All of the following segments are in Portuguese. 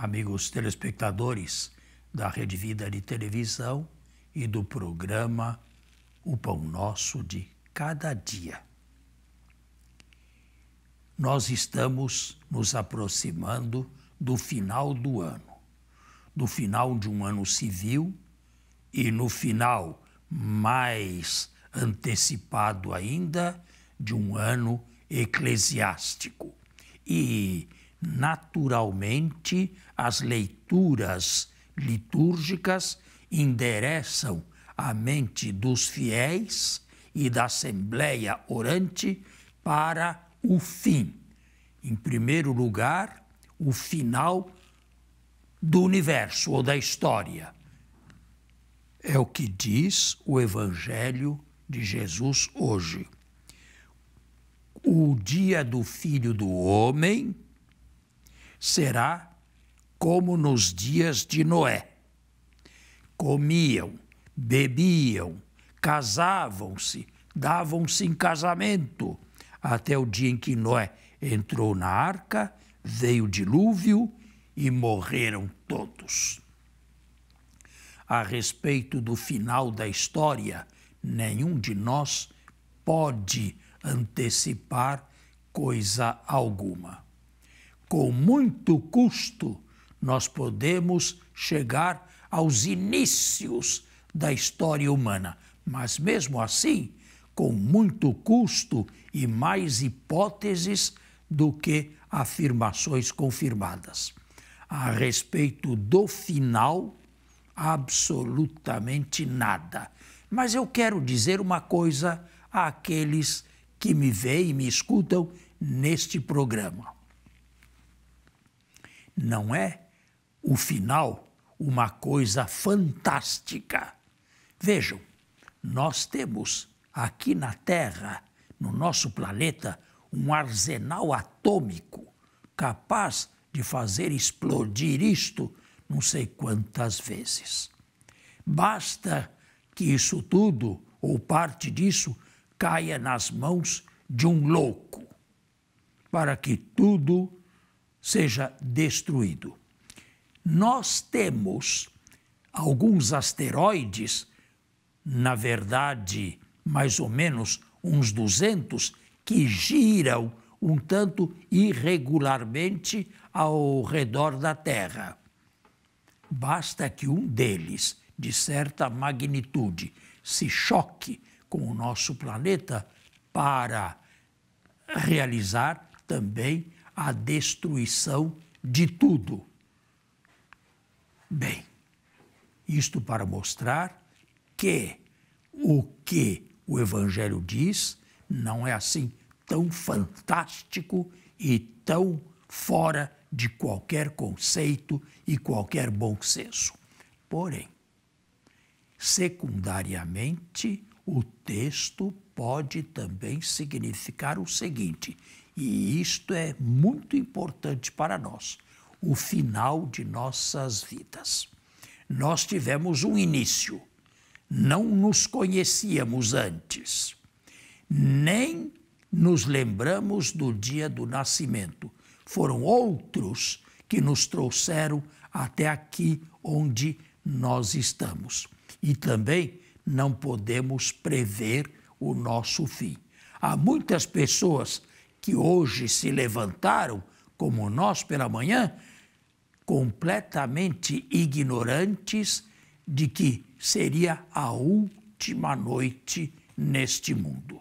amigos telespectadores da Rede Vida de Televisão e do programa O Pão Nosso de Cada Dia. Nós estamos nos aproximando do final do ano, do final de um ano civil e no final mais antecipado ainda de um ano eclesiástico. E naturalmente, as leituras litúrgicas endereçam a mente dos fiéis e da Assembleia orante para o fim. Em primeiro lugar, o final do universo ou da história. É o que diz o Evangelho de Jesus hoje. O dia do Filho do Homem será como nos dias de Noé. Comiam, bebiam, casavam-se, davam-se em casamento, até o dia em que Noé entrou na arca, veio o dilúvio e morreram todos. A respeito do final da história, nenhum de nós pode antecipar coisa alguma com muito custo, nós podemos chegar aos inícios da história humana. Mas, mesmo assim, com muito custo e mais hipóteses do que afirmações confirmadas. A respeito do final, absolutamente nada. Mas eu quero dizer uma coisa àqueles que me veem e me escutam neste programa não é o final uma coisa fantástica. Vejam, nós temos aqui na Terra, no nosso planeta, um arsenal atômico capaz de fazer explodir isto não sei quantas vezes. Basta que isso tudo, ou parte disso, caia nas mãos de um louco, para que tudo seja destruído. Nós temos alguns asteroides, na verdade, mais ou menos uns 200, que giram um tanto irregularmente ao redor da Terra. Basta que um deles, de certa magnitude, se choque com o nosso planeta para realizar também a destruição de tudo. Bem, isto para mostrar que o que o Evangelho diz não é assim tão fantástico e tão fora de qualquer conceito e qualquer bom senso. Porém, secundariamente, o texto pode também significar o seguinte: e isto é muito importante para nós, o final de nossas vidas. Nós tivemos um início, não nos conhecíamos antes, nem nos lembramos do dia do nascimento. Foram outros que nos trouxeram até aqui onde nós estamos. E também não podemos prever o nosso fim. Há muitas pessoas que hoje se levantaram, como nós pela manhã, completamente ignorantes de que seria a última noite neste mundo.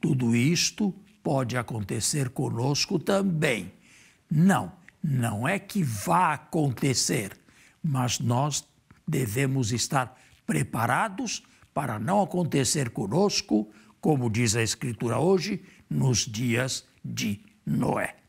Tudo isto pode acontecer conosco também. Não, não é que vá acontecer, mas nós devemos estar preparados para não acontecer conosco como diz a Escritura hoje, nos dias de Noé.